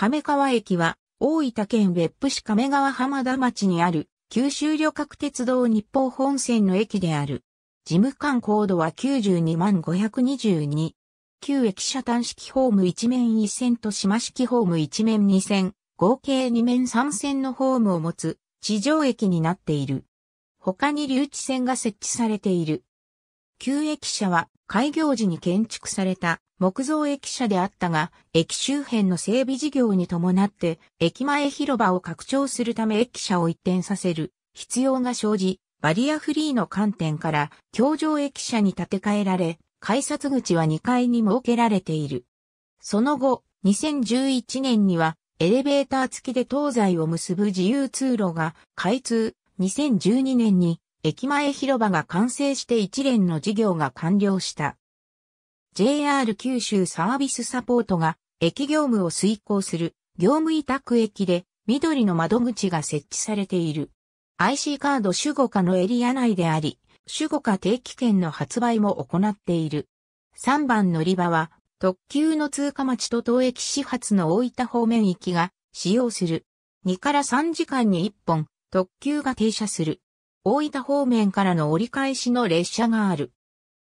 亀川駅は、大分県別府市亀川浜田町にある、九州旅客鉄道日報本線の駅である。事務官高度は92万522。旧駅舎単式ホーム1面1線と島式ホーム1面2線、合計2面3線のホームを持つ地上駅になっている。他に留置線が設置されている。旧駅舎は開業時に建築された木造駅舎であったが、駅周辺の整備事業に伴って、駅前広場を拡張するため駅舎を一転させる必要が生じ、バリアフリーの観点から、橋上駅舎に建て替えられ、改札口は2階に設けられている。その後、2011年には、エレベーター付きで東西を結ぶ自由通路が開通、2012年に駅前広場が完成して一連の事業が完了した。JR 九州サービスサポートが駅業務を遂行する業務委託駅で緑の窓口が設置されている。IC カード守護下のエリア内であり、守護下定期券の発売も行っている。3番乗り場は特急の通過町と当駅始発の大分方面行きが使用する。2から3時間に1本特急が停車する。大分方面からの折り返しの列車がある。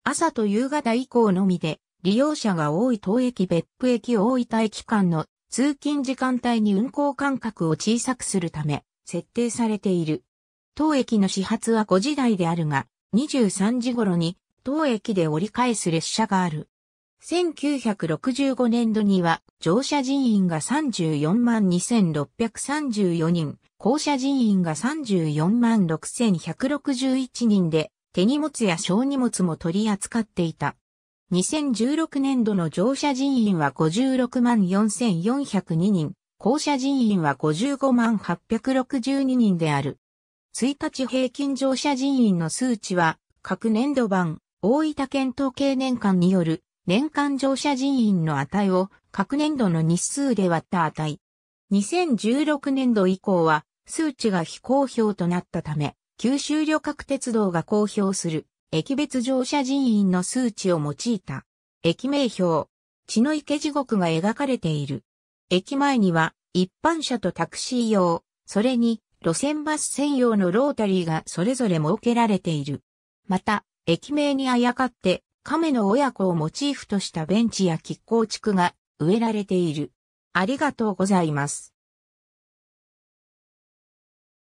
朝と夕方以降のみで、利用者が多い当駅別府駅大分駅間の通勤時間帯に運行間隔を小さくするため、設定されている。当駅の始発は5時台であるが、23時頃に当駅で折り返す列車がある。1965年度には乗車人員が34万2634人、校舎人員が34万6161人で、手荷物や小荷物も取り扱っていた。2016年度の乗車人員は56万4402人、校舎人員は55万862人である。1日平均乗車人員の数値は、各年度版、大分県統計年間による、年間乗車人員の値を、各年度の日数で割った値。2016年度以降は、数値が非公表となったため、九州旅客鉄道が公表する駅別乗車人員の数値を用いた駅名表、血の池地獄が描かれている。駅前には一般車とタクシー用、それに路線バス専用のロータリーがそれぞれ設けられている。また、駅名にあやかって亀の親子をモチーフとしたベンチや亀甲地区が植えられている。ありがとうございます。